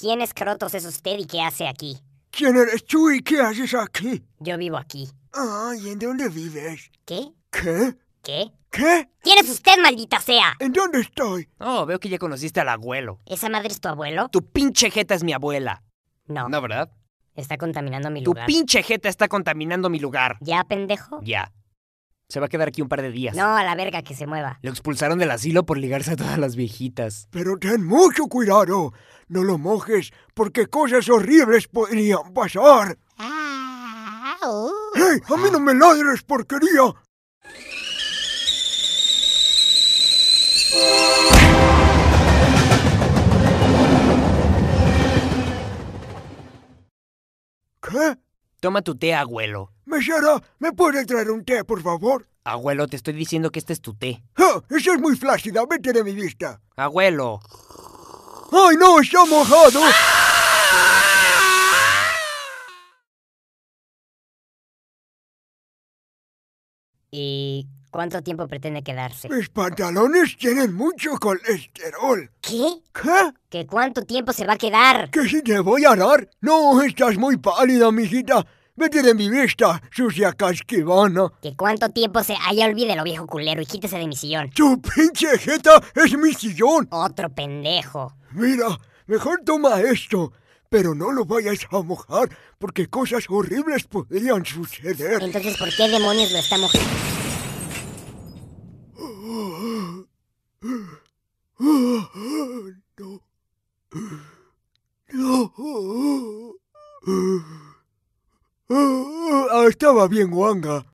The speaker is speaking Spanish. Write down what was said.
¿Quién es Crotos es usted y qué hace aquí? ¿Quién eres tú y qué haces aquí? Yo vivo aquí. Ah, ¿y en dónde vives? ¿Qué? ¿Qué? ¿Qué? ¿Qué? ¿Quién es usted, maldita sea? ¿En dónde estoy? Oh, veo que ya conociste al abuelo. ¿Esa madre es tu abuelo? Tu pinche jeta es mi abuela. No. ¿No, verdad? Está contaminando mi lugar. Tu pinche jeta está contaminando mi lugar. ¿Ya, pendejo? Ya. Se va a quedar aquí un par de días. No, a la verga que se mueva. Lo expulsaron del asilo por ligarse a todas las viejitas. Pero ten mucho cuidado. No lo mojes, porque cosas horribles podrían pasar. ¡Hey! ¡A mí no me ladres, porquería! ¿Qué? Toma tu té, abuelo. Mesera, ¿me puede traer un té, por favor? Abuelo, te estoy diciendo que este es tu té. ¡Ah! ¡Eso es muy flácida! ¡Vete de mi vista! Abuelo. ¡Ay, no! ¡Está mojado! ¿Y cuánto tiempo pretende quedarse? Mis pantalones tienen mucho colesterol. ¿Qué? ¿Qué? ¿Que cuánto tiempo se va a quedar? ¿Que si te voy a dar? No, estás muy pálida, mijita. Vete de mi vista, sucia casquivana. Que cuánto tiempo se haya olvidado, viejo culero, y quítese de mi sillón. ¡Tu pinche jeta es mi sillón! Otro pendejo. Mira, mejor toma esto pero no lo vayas a mojar porque cosas horribles podrían suceder. Entonces, ¿por qué demonios lo está mojando? estaba bien Wanga.